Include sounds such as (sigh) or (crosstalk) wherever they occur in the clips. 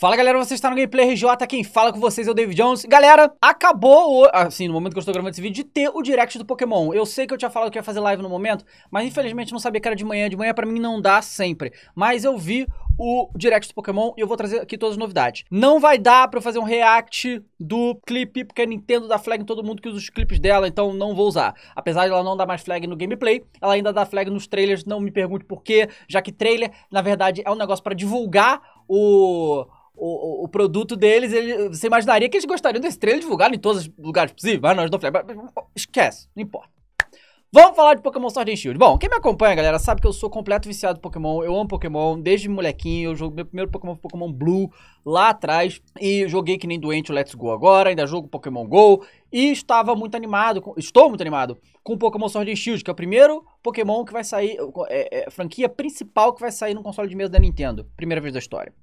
Fala galera, você está no Gameplay RJ, tá quem fala com vocês é o David Jones. Galera, acabou, o... assim, no momento que eu estou gravando esse vídeo, de ter o direct do Pokémon. Eu sei que eu tinha falado que ia fazer live no momento, mas infelizmente não sabia que era de manhã. De manhã pra mim não dá sempre. Mas eu vi o direct do Pokémon e eu vou trazer aqui todas as novidades. Não vai dar pra eu fazer um react do clipe, porque a Nintendo dá flag em todo mundo que usa os clipes dela, então não vou usar. Apesar de ela não dar mais flag no gameplay, ela ainda dá flag nos trailers, não me pergunte por quê, já que trailer, na verdade, é um negócio pra divulgar o o, o, produto deles, ele, você imaginaria que eles gostariam desse trailer divulgado em todos os lugares possíveis, ah, mas não esquece, não importa. Vamos falar de Pokémon Sword and Shield. Bom, quem me acompanha, galera, sabe que eu sou completo viciado em Pokémon. Eu amo Pokémon desde molequinho. Eu jogo meu primeiro Pokémon Pokémon Blue lá atrás e joguei que nem doente o Let's Go agora, ainda jogo Pokémon Go e estava muito animado, com, estou muito animado com Pokémon Sword and Shield, que é o primeiro Pokémon que vai sair, é, é, franquia principal que vai sair no console de mesa da Nintendo, primeira vez da história.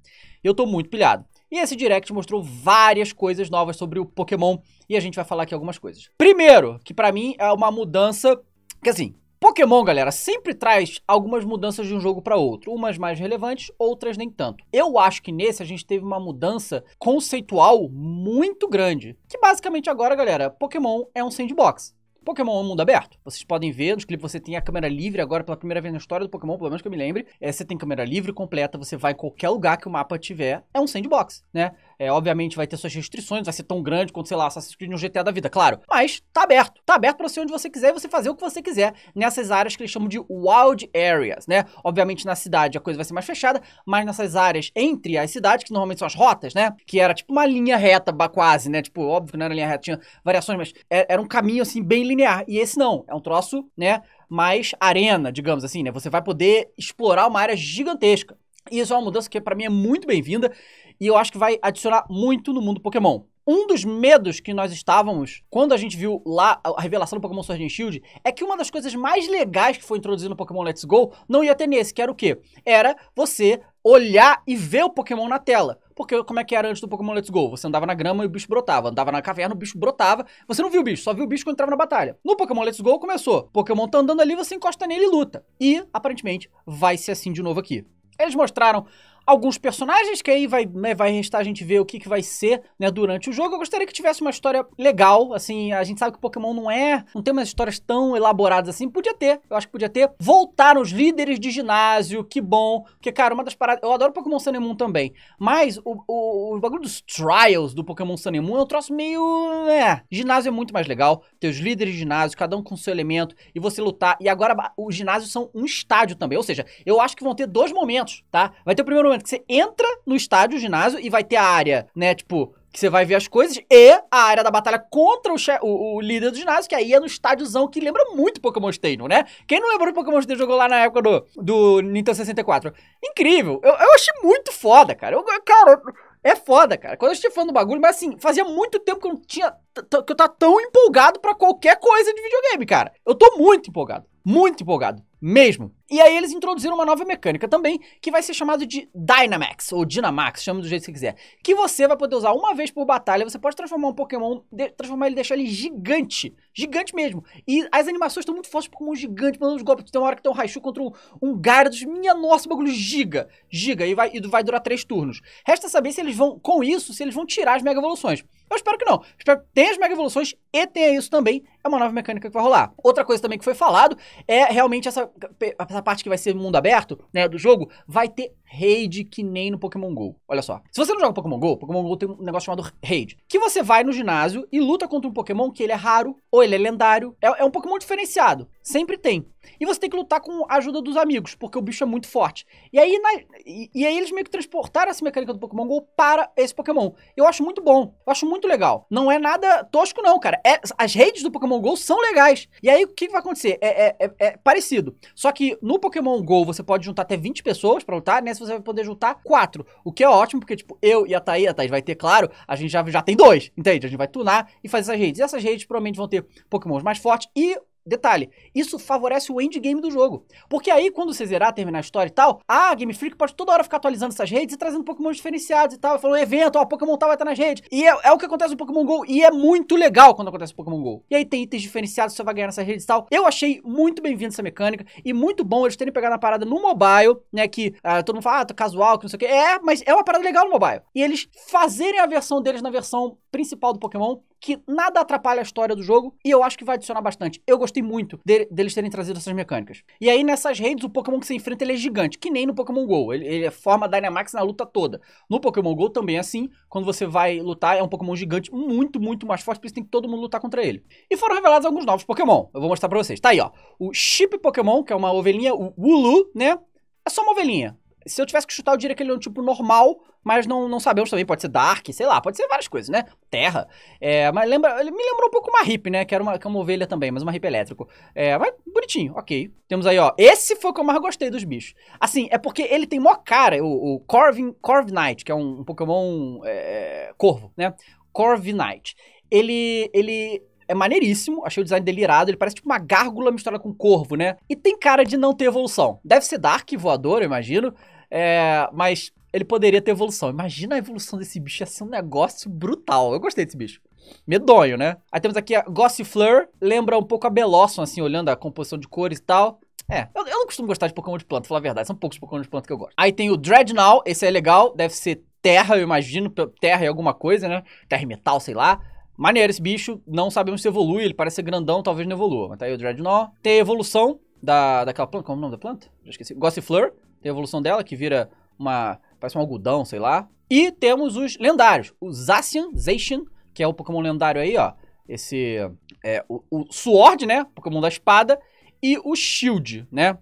Eu estou muito pilhado. E esse direct mostrou várias coisas novas sobre o Pokémon e a gente vai falar aqui algumas coisas. Primeiro, que para mim é uma mudança porque assim, Pokémon, galera, sempre traz algumas mudanças de um jogo para outro, umas mais relevantes, outras nem tanto. Eu acho que nesse a gente teve uma mudança conceitual muito grande, que basicamente agora, galera, Pokémon é um sandbox. Pokémon é um mundo aberto. Vocês podem ver nos clipes, você tem a câmera livre agora pela primeira vez na história do Pokémon, pelo menos que eu me lembre. É, você tem câmera livre completa, você vai em qualquer lugar que o mapa tiver. É um sandbox, né? É, obviamente vai ter suas restrições, vai ser tão grande quanto, sei lá, Assassin's Creed no GTA da vida, claro. Mas tá aberto. Tá aberto para você onde você quiser e você fazer o que você quiser nessas áreas que eles chamam de wild areas, né? Obviamente na cidade a coisa vai ser mais fechada, mas nessas áreas entre as cidades, que normalmente são as rotas, né? Que era tipo uma linha reta quase, né? Tipo, óbvio que não era linha reta, tinha variações, mas é, era um caminho assim bem linear. E esse não, é um troço, né? mais arena, digamos assim, né? Você vai poder explorar uma área gigantesca. E isso é uma mudança que para mim é muito bem-vinda e eu acho que vai adicionar muito no mundo Pokémon. Um dos medos que nós estávamos quando a gente viu lá a revelação do Pokémon Sword and Shield é que uma das coisas mais legais que foi introduzida no Pokémon Let's Go não ia ter nesse, que era o quê? Era você olhar e ver o Pokémon na tela. Porque como é que era antes do Pokémon Let's Go? Você andava na grama e o bicho brotava. Andava na caverna, o bicho brotava. Você não viu o bicho, só viu o bicho quando entrava na batalha. No Pokémon Let's Go começou. O Pokémon tá andando ali, você encosta nele e luta. E, aparentemente, vai ser assim de novo aqui. Eles mostraram alguns personagens, que aí vai, né, vai restar a gente ver o que, que vai ser né, durante o jogo. Eu gostaria que tivesse uma história legal, assim, a gente sabe que Pokémon não é, não tem umas histórias tão elaboradas assim, podia ter, eu acho que podia ter. Voltaram os líderes de ginásio, que bom, porque, cara, uma das paradas, eu adoro Pokémon Sun Moon também, mas o, o, o, bagulho dos Trials do Pokémon Sun Moon é um troço meio, é, ginásio é muito mais legal, ter os líderes de ginásio, cada um com seu elemento, e você lutar, e agora os ginásios são um estádio também, ou seja, eu acho que vão ter dois momentos, tá? Vai ter o primeiro momento momento que você entra no estádio, ginásio, e vai ter a área, né, tipo, que você vai ver as coisas, e a área da batalha contra o, o, o, líder do ginásio, que aí é no estádiozão, que lembra muito Pokémon Stadium, né? Quem não lembrou do Pokémon Stadium jogou lá na época do, do Nintendo 64? Incrível! Eu, eu achei muito foda, cara. Eu, cara, é foda, cara. Quando eu estive falando do bagulho, mas assim, fazia muito tempo que eu não tinha. que eu tava tão empolgado para qualquer coisa de videogame, cara. Eu tô muito empolgado. Muito empolgado mesmo. E aí eles introduziram uma nova mecânica também, que vai ser chamado de Dynamax, ou Dynamax, chama do jeito que você quiser. Que você vai poder usar uma vez por batalha, você pode transformar um Pokémon, de, transformar ele, deixar ele gigante. Gigante mesmo. E as animações estão muito fortes um gigante, mandando os golpes. Tem uma hora que tem um Raichu contra um, um Gyarados, minha nossa, bagulho giga. Giga, e vai, e vai durar três turnos. Resta saber se eles vão, com isso, se eles vão tirar as Mega Evoluções. Eu espero que não. Espero que tenha as Mega Evoluções e tenha isso também. É uma nova mecânica que vai rolar. Outra coisa também que foi falado é realmente essa essa parte que vai ser mundo aberto, né, do jogo, vai ter raid que nem no Pokémon GO. Olha só. Se você não joga Pokémon GO, Pokémon GO tem um negócio chamado raid, que você vai no ginásio e luta contra um Pokémon que ele é raro, ou ele é lendário, é, é um Pokémon diferenciado. Sempre tem. E você tem que lutar com a ajuda dos amigos, porque o bicho é muito forte. E aí, na, e, e, aí eles meio que transportaram essa mecânica do Pokémon GO para esse Pokémon. Eu acho muito bom. Eu acho muito legal. Não é nada tosco, não, cara. É, as redes do Pokémon GO são legais. E aí, o que, que vai acontecer? É, é, é, é parecido. Só que no Pokémon GO você pode juntar até 20 pessoas para lutar, nessa você vai poder juntar 4. O que é ótimo, porque, tipo, eu e a Thaís, a Thaís vai ter, claro, a gente já, já tem dois, entende? A gente vai tunar e fazer essas redes. E essas redes provavelmente vão ter Pokémons mais fortes e Detalhe, isso favorece o endgame do jogo. Porque aí, quando você zerar, terminar a história e tal, a Game Freak pode toda hora ficar atualizando essas redes e trazendo Pokémon diferenciados e tal. Falando, evento, ó, Pokémon tal vai estar nas redes. E é, é, o que acontece no Pokémon GO. E é muito legal quando acontece no Pokémon GO. E aí tem itens diferenciados, você vai ganhar nessas redes e tal. Eu achei muito bem-vindo essa mecânica. E muito bom eles terem pegado a parada no mobile, né? Que uh, todo mundo fala, ah, tô tá casual, que não sei o que. É, mas é uma parada legal no mobile. E eles fazerem a versão deles na versão principal do Pokémon, que nada atrapalha a história do jogo. E eu acho que vai adicionar bastante. Eu gostei gostei muito de, deles terem trazido essas mecânicas. E aí nessas redes, o Pokémon que você enfrenta ele é gigante, que nem no Pokémon GO. Ele, ele é forma Dynamax na luta toda. No Pokémon GO também é assim. Quando você vai lutar, é um Pokémon gigante muito, muito mais forte, por isso tem que todo mundo lutar contra ele. E foram revelados alguns novos Pokémon. Eu vou mostrar pra vocês. Tá aí, ó. O Chip Pokémon, que é uma ovelhinha, o Wulu, né? É só uma ovelhinha se eu tivesse que chutar, eu diria que ele é um tipo normal, mas não, não sabemos também. Pode ser Dark, sei lá, pode ser várias coisas, né? Terra. É, mas lembra, ele me lembrou um pouco uma hippie, né? Que era uma, que é uma ovelha também, mas uma hippie elétrico. É, mas bonitinho, ok. Temos aí, ó. Esse foi o que eu mais gostei dos bichos. Assim, é porque ele tem mó cara, o, o Corvin, Corv Knight, que é um, um Pokémon é, corvo, né? Corv Knight. Ele, ele é maneiríssimo, achei o design dele irado, ele parece tipo uma gárgula misturada com corvo, né? E tem cara de não ter evolução. Deve ser Dark voador, eu imagino, é, mas ele poderia ter evolução. Imagina a evolução desse bicho, ia ser um negócio brutal. Eu gostei desse bicho. Medonho, né? Aí temos aqui a Gossifleur, lembra um pouco a Belossom, assim, olhando a composição de cores e tal. É, eu, eu não costumo gostar de Pokémon de planta, falar a verdade, são poucos Pokémon de planta que eu gosto. Aí tem o Dreadnought, esse é legal, deve ser terra, eu imagino, terra e alguma coisa, né? Terra e metal, sei lá. Maneiro esse bicho, não sabemos se evolui, ele parece ser grandão, talvez não evolua. Mas tá aí o Dreadnought. Tem a evolução da, daquela planta, como é o nome da planta? Já esqueci. Gossifleur. Tem a evolução dela, que vira uma. parece um algodão, sei lá. E temos os lendários, o Zacian, Zacian, que é o Pokémon lendário aí, ó. Esse. É, o, o Sword, né? Pokémon da espada. E o Shield, né?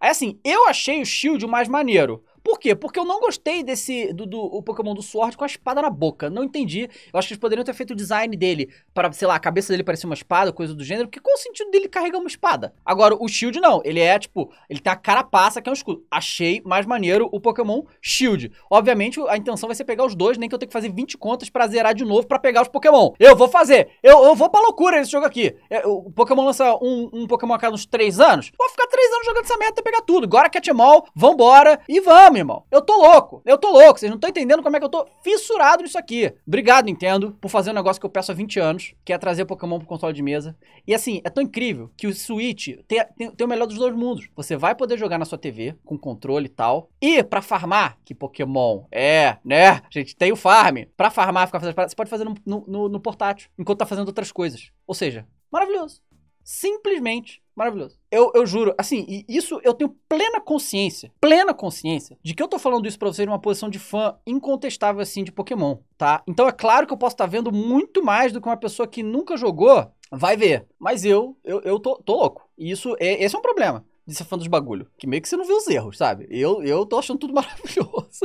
Aí assim, eu achei o Shield o mais maneiro. Por quê? Porque eu não gostei desse do, do o Pokémon do Sword com a espada na boca. Não entendi. Eu acho que eles poderiam ter feito o design dele para, sei lá, a cabeça dele parecer uma espada, coisa do gênero. Porque qual o sentido dele carregar uma espada? Agora, o Shield não. Ele é, tipo, ele tem a carapaça que é um escudo. Achei mais maneiro o Pokémon Shield. Obviamente, a intenção vai ser pegar os dois, nem que eu tenha que fazer 20 contas pra zerar de novo para pegar os Pokémon. Eu vou fazer. Eu, eu vou pra loucura nesse jogo aqui. É, o Pokémon lança um, um Pokémon a cada uns 3 anos. Vou ficar 3 anos jogando essa merda e pegar tudo. Agora, Catmall, é vambora e vamos meu irmão. Eu tô louco. Eu tô louco. Vocês não estão entendendo como é que eu tô fissurado nisso aqui. Obrigado, Nintendo, por fazer um negócio que eu peço há 20 anos, que é trazer Pokémon pro console de mesa. E assim, é tão incrível que o Switch tem, tem, tem o melhor dos dois mundos. Você vai poder jogar na sua TV, com controle e tal. E para farmar, que Pokémon é, né? gente tem o farm. Pra farmar, ficar fazendo. Você pode fazer no, no, no portátil, enquanto tá fazendo outras coisas. Ou seja, maravilhoso. Simplesmente Maravilhoso. Eu, eu juro, assim, e isso eu tenho plena consciência, plena consciência, de que eu tô falando isso pra vocês numa posição de fã incontestável, assim, de Pokémon, tá? Então é claro que eu posso estar tá vendo muito mais do que uma pessoa que nunca jogou vai ver. Mas eu, eu, eu tô, tô louco. E isso, é, esse é um problema de ser fã dos bagulho. Que meio que você não vê os erros, sabe? Eu, eu tô achando tudo (laughs) maravilhoso.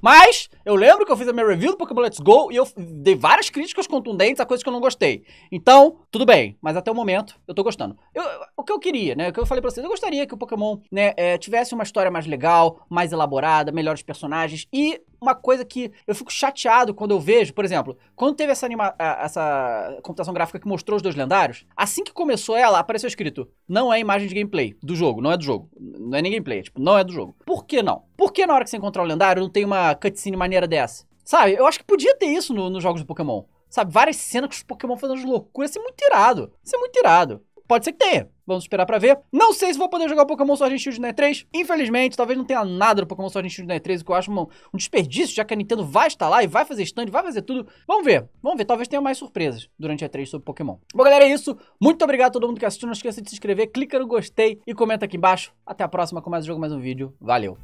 Mas, eu lembro que eu fiz a minha review do Pokémon Let's Go e eu dei várias críticas contundentes a coisas que eu não gostei. Então, tudo bem. Mas até o momento, eu tô gostando. Eu, o que eu queria, né? O que eu falei pra vocês, eu gostaria que o Pokémon, né, é, tivesse uma história mais legal, mais elaborada, melhores personagens e uma coisa que eu fico chateado quando eu vejo, por exemplo, quando teve essa, anima essa computação gráfica que mostrou os dois lendários, assim que começou ela, apareceu escrito: não é imagem de gameplay do jogo, não é do jogo. Não é nem gameplay, é, tipo, não é do jogo. Por que não? Por que na hora que você encontrar o um lendário não tem uma cutscene maneira dessa? Sabe? Eu acho que podia ter isso nos jogos do Pokémon. Sabe, várias cenas com os Pokémon fazendo loucuras, isso é muito irado. Isso é muito irado. Pode ser que tenha. Vamos esperar pra ver. Não sei se vou poder jogar o Pokémon Sword and Shield na E3. Infelizmente, talvez não tenha nada do Pokémon Sword and Shield na E3, o que eu acho um, um desperdício, já que a Nintendo vai estar lá e vai fazer stand, vai fazer tudo. Vamos ver. Vamos ver. Talvez tenha mais surpresas durante a E3 sobre Pokémon. Bom, galera, é isso. Muito obrigado a todo mundo que assistiu. Não esqueça de se inscrever, clica no gostei e comenta aqui embaixo. Até a próxima com mais um jogo, mais um vídeo. Valeu!